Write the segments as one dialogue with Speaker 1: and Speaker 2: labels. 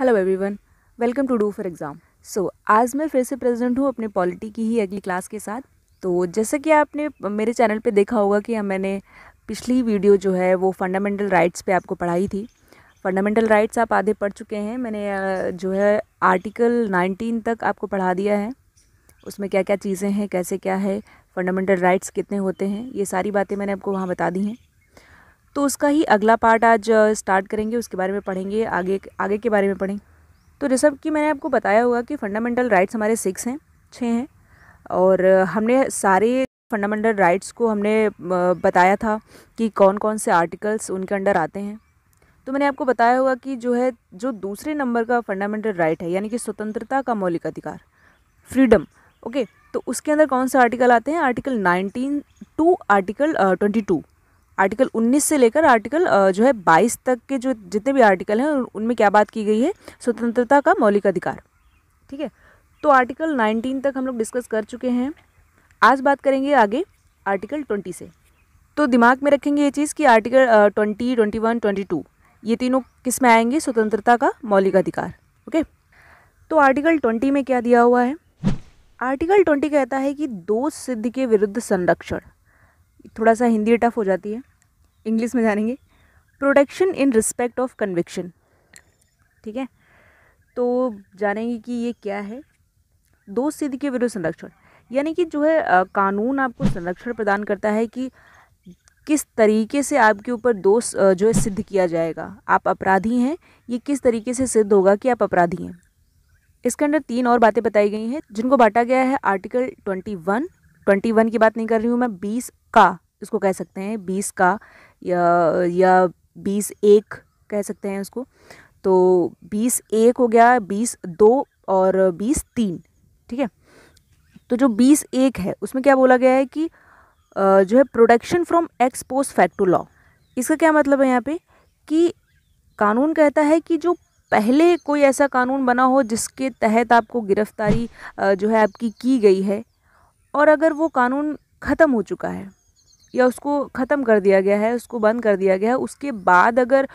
Speaker 1: hello everyone welcome to do for exam so आज मैं फिर से प्रेजेंट हूँ अपने पॉलिटी की ही अगली क्लास के साथ तो जैसा कि आपने मेरे चैनल पे देखा होगा कि मैंने पिछली वीडियो जो है वो फंडामेंटल राइट्स पे आपको पढ़ाई थी फंडामेंटल राइट्स आप आधे पढ़ चुके हैं मैंने जो है आर्टिकल नाइनटीन तक आपको पढ़ा दिया है उसमें क्या क्या चीज़ें हैं कैसे क्या है फंडामेंटल राइट्स कितने होते हैं ये सारी बातें मैंने आपको वहाँ बता दी हैं तो उसका ही अगला पार्ट आज स्टार्ट करेंगे उसके बारे में पढ़ेंगे आगे आगे के बारे में पढ़ेंगे तो जैसा कि मैंने आपको बताया हुआ कि फंडामेंटल राइट्स हमारे सिक्स हैं छः हैं और हमने सारे फंडामेंटल राइट्स को हमने बताया था कि कौन कौन से आर्टिकल्स उनके अंडर आते हैं तो मैंने आपको बताया होगा कि जो है जो दूसरे नंबर का फंडामेंटल राइट है यानी कि स्वतंत्रता का मौलिक अधिकार फ्रीडम ओके तो उसके अंदर कौन से आर्टिकल आते हैं article nineteen to article twenty two article 19 से लेकर आर्टिकल जो है 22 तक के जो जितने भी आर्टिकल हैं उनमें क्या बात की गई है स्वतंत्रता का मौलिक अधिकार ठीक है तो आर्टिकल 19 तक हम लोग डिस्कस कर चुके हैं आज बात करेंगे आगे आर्टिकल 20 से तो दिमाग में रखेंगे ये चीज़ कि article twenty twenty one twenty two ये तीनों किस में आएंगे स्वतंत्रता का मौलिक अधिकार ओके तो आर्टिकल ट्वेंटी में क्या दिया हुआ है आर्टिकल ट्वेंटी कहता है कि दो सिद्ध के विरुद्ध संरक्षण थोड़ा सा हिंदी टफ हो जाती है इंग्लिश में जानेंगे protection in respect of conviction ठीक है तो जानेंगे कि ये क्या है दो सिद्ध के विरुद्ध संरक्षण यानी कि जो है आ, कानून आपको संरक्षण प्रदान करता है कि किस तरीके से आपके ऊपर दोष जो है सिद्ध किया जाएगा आप अपराधी हैं ये किस तरीके से सिद्ध होगा कि आप अपराधी हैं इसके अंदर तीन और बातें बताई गई हैं जिनको बांटा गया है article twenty one twenty one की बात नहीं कर रही हूँ मैं बीस का इसको कह सकते हैं बीस का या या बीस एक कह सकते हैं उसको तो बीस एक हो गया बीस दो और बीस तीन ठीक है तो जो बीस एक है उसमें क्या बोला गया है कि जो है production from ex post facto law इसका क्या मतलब है यहाँ पे कि कानून कहता है कि जो पहले कोई ऐसा कानून बना हो जिसके तहत आपको गिरफ्तारी जो है आपकी की गई है और अगर वो कानून ख़त्म हो चुका है या उसको ख़त्म कर दिया गया है उसको बंद कर दिया गया है उसके बाद अगर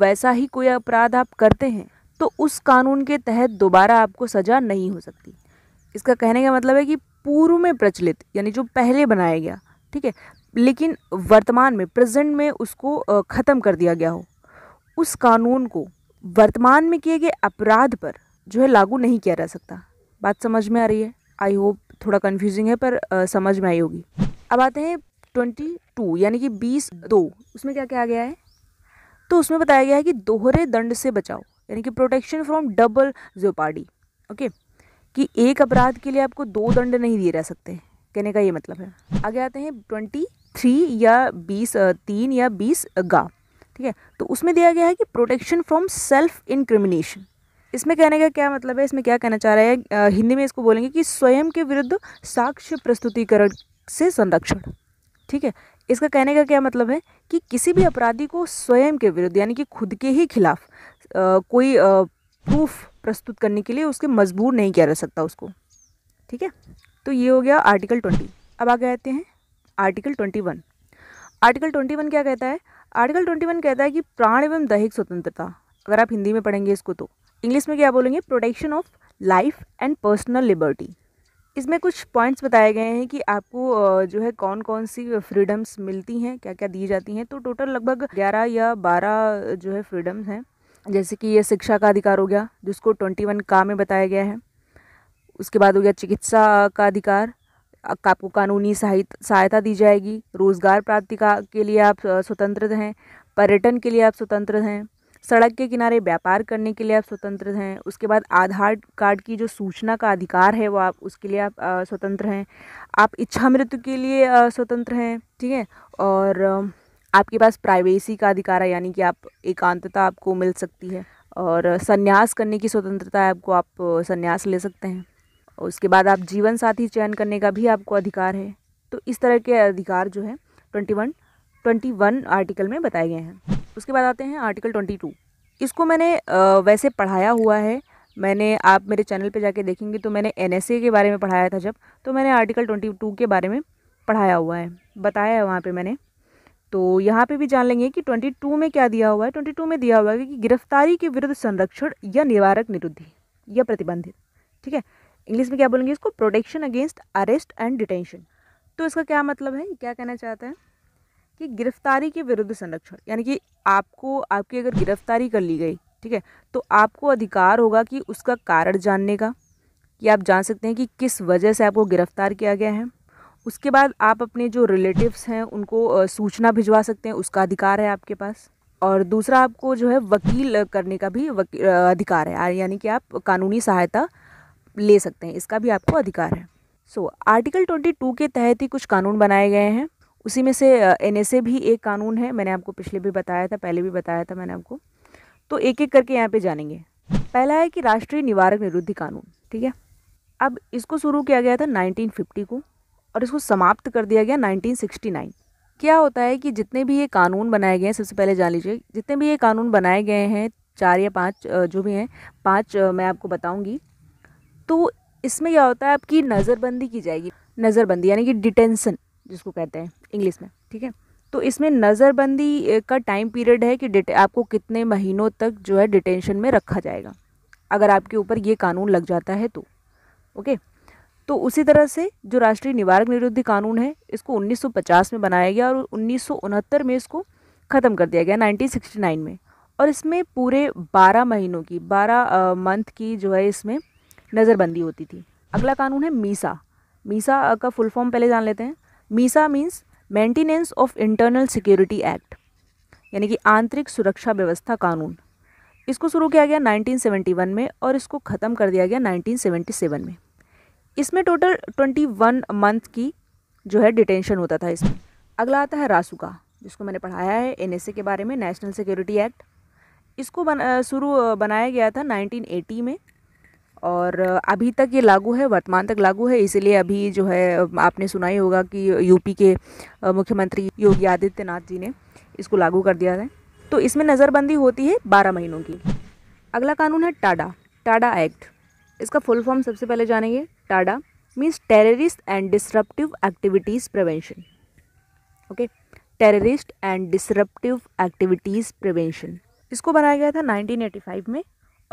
Speaker 1: वैसा ही कोई अपराध आप करते हैं तो उस कानून के तहत दोबारा आपको सज़ा नहीं हो सकती इसका कहने का मतलब है कि पूर्व में प्रचलित यानी जो पहले बनाया गया ठीक है लेकिन वर्तमान में प्रेजेंट में उसको ख़त्म कर दिया गया हो उस कानून को वर्तमान में किए गए अपराध पर जो है लागू नहीं किया जा सकता बात समझ में आ रही है आई होप थोड़ा कन्फ्यूजिंग है पर आ, समझ में आई होगी अब आते हैं ट्वेंटी टू यानी कि बीस दो उसमें क्या क्या आ गया है तो उसमें बताया गया है कि दोहरे दंड से बचाओ यानी कि protection from double party okay कि एक अपराध के लिए आपको दो दंड नहीं दिए जा सकते कहने का ये मतलब है आगे आते हैं ट्वेंटी थ्री या बीस तीन या बीस गा ठीक है तो उसमें दिया गया है कि प्रोटेक्शन फ्रॉम सेल्फ इनक्रिमिनेशन इसमें कहने का क्या मतलब है इसमें क्या कहना चाह रहा है हिंदी में इसको बोलेंगे कि स्वयं के विरुद्ध साक्ष्य प्रस्तुतिकरण से संरक्षण ठीक है इसका कहने का क्या मतलब है कि किसी भी अपराधी को स्वयं के विरुद्ध यानी कि खुद के ही खिलाफ आ, कोई आ, प्रूफ प्रस्तुत करने के लिए उसके मजबूर नहीं किया जा सकता उसको ठीक है तो ये हो गया आर्टिकल ट्वेंटी अब आगे आते हैं article twenty one article twenty one क्या कहता है आर्टिकल ट्वेंटी वन कहता है कि प्राण एवं दैहिक स्वतंत्रता अगर आप हिंदी में पढ़ेंगे इसको तो इंग्लिश में क्या बोलेंगे protection of life and personal liberty इसमें कुछ पॉइंट्स बताए गए हैं कि आपको जो है कौन कौन सी फ्रीडम्स मिलती हैं क्या क्या दी जाती हैं तो टोटल लगभग ग्यारह या बारह जो है फ्रीडम्स हैं जैसे कि ये शिक्षा का अधिकार हो गया जिसको ट्वेंटी वन का में बताया गया है उसके बाद हो गया चिकित्सा का अधिकार आपको कानूनी सहायता दी जाएगी रोज़गार प्राप्ति का के लिए आप स्वतंत्र हैं पर्यटन के लिए आप स्वतंत्र हैं सड़क के किनारे व्यापार करने के लिए आप स्वतंत्र हैं उसके बाद आधार कार्ड की जो सूचना का अधिकार है वो आप उसके लिए आप स्वतंत्र हैं आप इच्छा मृत्यु के लिए स्वतंत्र हैं ठीक है और आपके पास प्राइवेसी का अधिकार है यानी कि आप एकांतता आपको मिल सकती है और संन्यास करने की स्वतंत्रता है आपको आप संन्यास ले सकते हैं उसके बाद आप जीवन साथी चयन करने का भी आपको अधिकार है तो इस तरह के अधिकार जो है twenty one twenty one article में बताए गए हैं उसके बाद आते हैं आर्टिकल ट्वेंटी टू इसको मैंने वैसे पढ़ाया हुआ है मैंने आप मेरे चैनल पे जाके देखेंगे तो मैंने एन के बारे में पढ़ाया था जब तो मैंने आर्टिकल ट्वेंटी टू के बारे में पढ़ाया हुआ है बताया है वहाँ पर मैंने तो यहाँ पे भी जान लेंगे कि ट्वेंटी टू में क्या दिया हुआ है ट्वेंटी टू में दिया हुआ है कि गिरफ्तारी के विरुद्ध संरक्षण या निवारक निरुद्धि या प्रतिबंधित ठीक है इंग्लिश में क्या बोलेंगे इसको protection against arrest and detention तो इसका क्या मतलब है क्या कहना चाहता है कि गिरफ्तारी के विरुद्ध संरक्षण यानी कि आपको आपकी अगर गिरफ्तारी कर ली गई ठीक है तो आपको अधिकार होगा कि उसका कारण जानने का कि आप जान सकते हैं कि किस वजह से आपको गिरफ्तार किया गया है उसके बाद आप अपने जो रिलेटिव्स हैं उनको सूचना भिजवा सकते हैं उसका अधिकार है आपके पास और दूसरा आपको जो है वकील करने का भी अधिकार है यानी कि आप कानूनी सहायता ले सकते हैं इसका भी आपको अधिकार है सो आर्टिकल ट्वेंटी टू के तहत ही कुछ कानून बनाए गए हैं उसी में से एन भी एक कानून है मैंने आपको पिछले भी बताया था पहले भी बताया था मैंने आपको तो एक एक करके यहाँ पे जानेंगे पहला है कि राष्ट्रीय निवारक निरुद्धि कानून ठीक है अब इसको शुरू किया गया था 1950 को और इसको समाप्त कर दिया गया 1969 क्या होता है कि जितने भी ये कानून बनाए गए हैं सबसे पहले जान लीजिए जितने भी ये कानून बनाए गए हैं चार या पाँच जो भी हैं पाँच मैं आपको बताऊँगी तो इसमें क्या होता है आपकी नज़रबंदी की जाएगी नज़रबंदी यानी कि डिटेंसन जिसको कहते हैं इंग्लिश में ठीक है तो इसमें नज़रबंदी का टाइम पीरियड है कि आपको कितने महीनों तक जो है डिटेंशन में रखा जाएगा अगर आपके ऊपर ये कानून लग जाता है तो ओके तो उसी तरह से जो राष्ट्रीय निवारक निरुद्धि कानून है इसको 1950 में बनाया गया और उन्नीस में इसको ख़त्म कर दिया गया 1969 में और इसमें पूरे 12 महीनों की 12 मंथ की जो है इसमें नज़रबंदी होती थी अगला कानून है मीसा मीसा का फुल फॉर्म पहले जान लेते हैं MISA means maintenance of internal security act यानी कि आंतरिक सुरक्षा व्यवस्था कानून इसको शुरू किया गया 1971 में और इसको ख़त्म कर दिया गया 1977 में इसमें टोटल 21 मंथ की जो है डिटेंशन होता था इसमें अगला आता है रासुका जिसको मैंने पढ़ाया है एन के बारे में नेशनल सिक्योरिटी एक्ट इसको बन शुरू बनाया गया था 1980 में और अभी तक ये लागू है वर्तमान तक लागू है इसीलिए अभी जो है आपने सुना ही होगा कि यूपी के मुख्यमंत्री योगी आदित्यनाथ जी ने इसको लागू कर दिया है तो इसमें नज़रबंदी होती है बारह महीनों की अगला कानून है टाडा टाडा एक्ट इसका फुल फॉर्म सबसे पहले जानेंगे TADA means terrorist and disruptive activities prevention okay terrorist and disruptive activities prevention इसको बनाया गया था 1985 में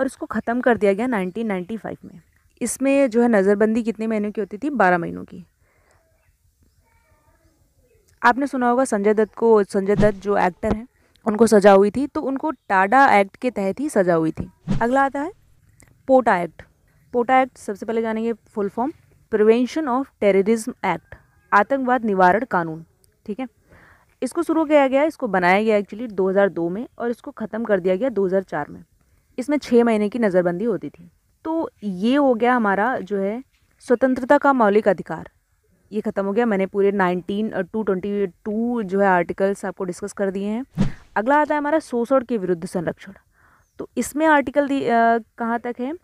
Speaker 1: और इसको ख़त्म कर दिया गया 1995 में इसमें जो है नज़रबंदी कितने महीनों की होती थी बारह महीनों की आपने सुना होगा संजय दत्त को संजय दत्त जो एक्टर हैं उनको सजा हुई थी तो उनको टाडा एक्ट के तहत ही सजा हुई थी अगला आता है पोटा एक्ट पोटा एक्ट सबसे पहले जानेंगे full form prevention of terrorism act आतंकवाद निवारण कानून ठीक है इसको शुरू किया गया इसको बनाया गया एक्चुअली 2002 में और इसको ख़त्म कर दिया गया 2004 में इसमें छः महीने की नज़रबंदी होती थी तो ये हो गया हमारा जो है स्वतंत्रता का मौलिक अधिकार ये ख़त्म हो गया मैंने पूरे नाइनटीन टू ट्वेंटी टू जो है आर्टिकल्स आपको डिस्कस कर दिए हैं अगला आता है हमारा शोषण के विरुद्ध संरक्षण तो इसमें आर्टिकल कहाँ तक है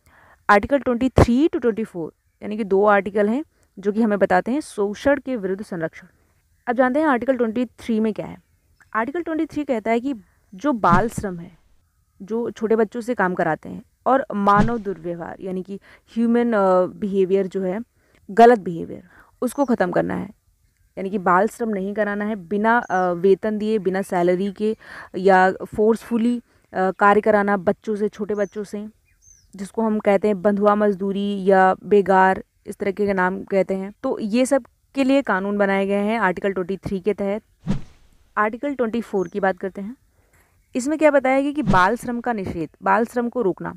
Speaker 1: article twenty three to twenty four यानी कि दो आर्टिकल हैं जो कि हमें बताते हैं शोषण के विरुद्ध संरक्षण अब जानते हैं आर्टिकल ट्वेंटी थ्री में क्या है आर्टिकल ट्वेंटी थ्री कहता है कि जो बाल श्रम है जो छोटे बच्चों से काम कराते हैं और मानव दुर्व्यवहार यानी कि ह्यूमन बिहेवियर जो है गलत बिहेवियर उसको ख़त्म करना है यानी कि बाल श्रम नहीं कराना है बिना वेतन दिए बिना सैलरी के या फोर्सफुली कार्य कराना बच्चों से छोटे बच्चों से जिसको हम कहते हैं बंधुआ मजदूरी या बेगार इस तरह के नाम कहते हैं तो ये सब के लिए कानून बनाए गए हैं आर्टिकल ट्वेंटी थ्री के तहत आर्टिकल ट्वेंटी फोर की बात करते हैं इसमें क्या बताया गया कि बाल श्रम का निषेध बाल श्रम को रोकना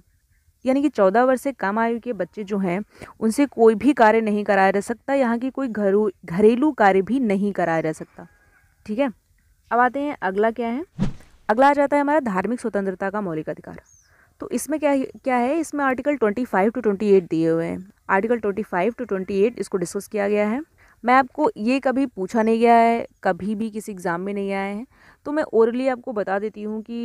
Speaker 1: यानी कि चौदह वर्ष से कम आयु के बच्चे जो हैं उनसे कोई भी कार्य नहीं कराया जा सकता यहाँ की कोई घरू घरेलू कार्य भी नहीं कराया जा सकता ठीक है अब आते हैं अगला क्या है अगला आ जाता है हमारा धार्मिक स्वतंत्रता का मौलिक अधिकार तो इसमें क्या क्या है इसमें आर्टिकल 25 टू एट दिए हुए हैं आर्टिकल 25 टू एट इसको डिस्कस किया गया है मैं आपको ये कभी पूछा नहीं गया है कभी भी किसी एग्ज़ाम में नहीं आए हैं तो मैं ओरली आपको बता देती हूँ कि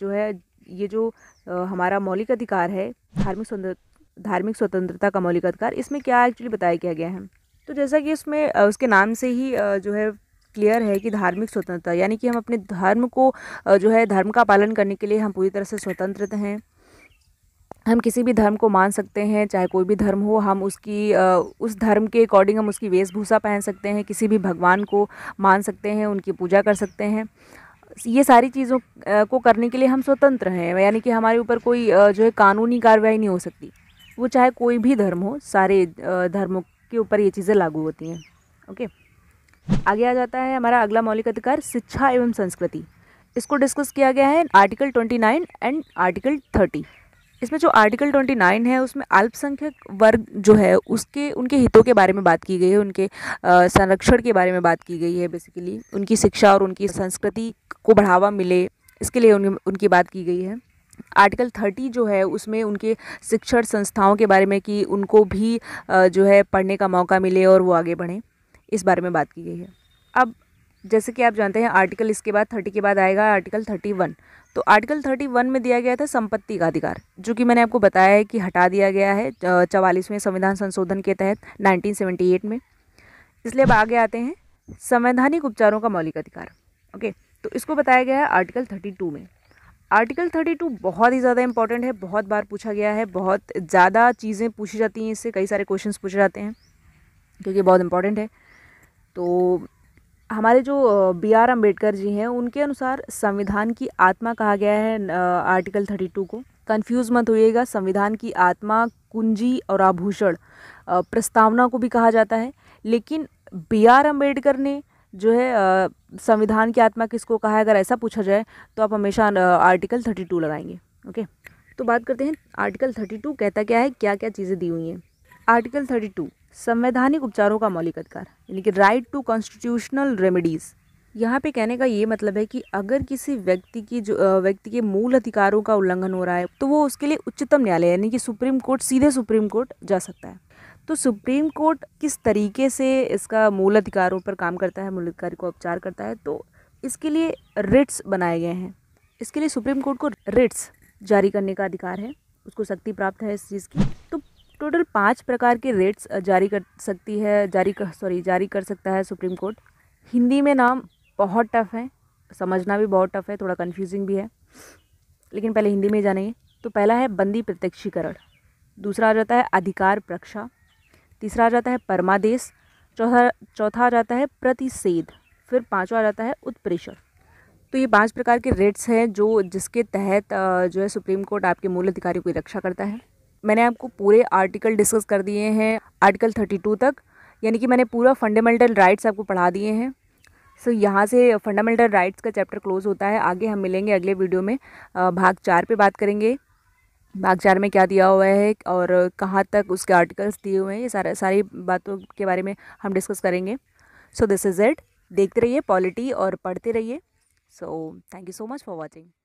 Speaker 1: जो है ये जो हमारा मौलिक अधिकार है धार्मिक स्वतंत्र धार्मिक स्वतंत्रता का मौलिक अधिकार इसमें क्या एक्चुअली बताया किया गया है तो जैसा कि इसमें उसके नाम से ही जो है क्लियर है कि धार्मिक स्वतंत्रता यानी कि हम अपने धर्म को जो है धर्म का पालन करने के लिए हम पूरी तरह से स्वतंत्र हैं हम किसी भी धर्म को मान सकते हैं चाहे कोई भी धर्म हो हम उसकी उस धर्म के अकॉर्डिंग हम उसकी वेशभूषा पहन सकते हैं किसी भी भगवान को मान सकते हैं उनकी पूजा कर सकते हैं ये सारी चीज़ों को करने के लिए हम स्वतंत्र हैं यानी कि हमारे ऊपर कोई जो है कानूनी कार्रवाई नहीं हो सकती वो चाहे कोई भी धर्म हो सारे धर्मों के ऊपर ये चीज़ें लागू होती हैं ओके आगे आ जाता है हमारा अगला मौलिक अधिकार शिक्षा एवं संस्कृति इसको डिस्कस किया गया है article nine and article thirty इसमें जो आर्टिकल ट्वेंटी नाइन है उसमें अल्पसंख्यक वर्ग जो है उसके उनके हितों के बारे में बात की गई है उनके संरक्षण के बारे में बात की गई है बेसिकली उनकी शिक्षा और उनकी संस्कृति को बढ़ावा मिले इसके लिए उन, उनकी बात की गई है आर्टिकल थर्टी जो है उसमें उनके शिक्षण संस्थाओं के बारे में कि उनको भी जो है पढ़ने का मौका मिले और वो आगे बढ़ें इस बारे में बात की गई है अब जैसे कि आप जानते हैं आर्टिकल इसके बाद थर्टी के बाद आएगा आर्टिकल थर्टी वन तो आर्टिकल थर्टी वन में दिया गया था संपत्ति का अधिकार जो कि मैंने आपको बताया है कि हटा दिया गया है चवालीसवें संविधान संशोधन के तहत नाइनटीन सेवेंटी एट में इसलिए अब आगे आते हैं संवैधानिक उपचारों का मौलिक अधिकार ओके तो इसको बताया गया है आर्टिकल थर्टी टू में आर्टिकल थर्टी टू बहुत ही ज़्यादा इंपॉर्टेंट है बहुत बार पूछा गया है बहुत ज़्यादा चीज़ें पूछी जाती हैं इससे कई सारे क्वेश्चन पूछे जाते हैं क्योंकि बहुत इंपॉर्टेंट है तो हमारे जो बी आर अम्बेडकर जी हैं उनके अनुसार संविधान की आत्मा कहा गया है आर्टिकल थर्टी टू को कंफ्यूज मत होइएगा संविधान की आत्मा कुंजी और आभूषण प्रस्तावना को भी कहा जाता है लेकिन बी आर अम्बेडकर ने जो है संविधान की आत्मा किसको कहा है अगर ऐसा पूछा जाए तो आप हमेशा आर्टिकल थर्टी टू लगाएंगे ओके तो बात करते हैं आर्टिकल थर्टी टू कहता क्या है क्या क्या चीज़ें दी हुई हैं आर्टिकल थर्टी टू संवैधानिक उपचारों का मौलिक अधिकार यानी कि राइट टू कॉन्स्टिट्यूशनल रेमेडीज़ यहाँ पे कहने का ये मतलब है कि अगर किसी व्यक्ति की जो व्यक्ति के मूल अधिकारों का उल्लंघन हो रहा है तो वो उसके लिए उच्चतम न्यायालय यानी कि सुप्रीम कोर्ट सीधे सुप्रीम कोर्ट जा सकता है तो सुप्रीम कोर्ट किस तरीके से इसका मूल अधिकारों पर काम करता है मूल अधिकार को उपचार करता है तो इसके लिए रिट्स बनाए गए हैं इसके लिए सुप्रीम कोर्ट को रिट्स जारी करने का अधिकार है उसको शक्ति प्राप्त है इस चीज़ की तो टोटल पाँच प्रकार के रेट्स जारी कर सकती है जारी कर सॉरी जारी कर सकता है सुप्रीम कोर्ट हिंदी में नाम बहुत टफ है समझना भी बहुत टफ है थोड़ा कन्फ्यूजिंग भी है लेकिन पहले हिंदी में जानेंगे तो पहला है बंदी प्रत्यक्षीकरण दूसरा आ जाता है अधिकार प्रक्षा तीसरा आ जाता है परमादेश चौथा चौथा आ जाता है प्रतिषेध फिर पाँचवा आ जाता है उत्प्रेषण तो ये पांच प्रकार के रेट्स हैं जो जिसके तहत जो है सुप्रीम कोर्ट आपके मूल अधिकारियों की रक्षा करता है मैंने आपको पूरे आर्टिकल डिस्कस कर दिए हैं आर्टिकल थर्टी टू तक यानी कि मैंने पूरा फंडामेंटल राइट्स आपको पढ़ा दिए हैं सो so, यहाँ से फंडामेंटल राइट्स का चैप्टर क्लोज होता है आगे हम मिलेंगे अगले वीडियो में भाग चार पे बात करेंगे भाग चार में क्या दिया हुआ है और कहाँ तक उसके आर्टिकल्स दिए हुए हैं ये सारा सारी बातों के बारे में हम डिस्कस करेंगे सो दिस इज़ इट देखते रहिए पॉलिटी और पढ़ते रहिए so thank you so much for watching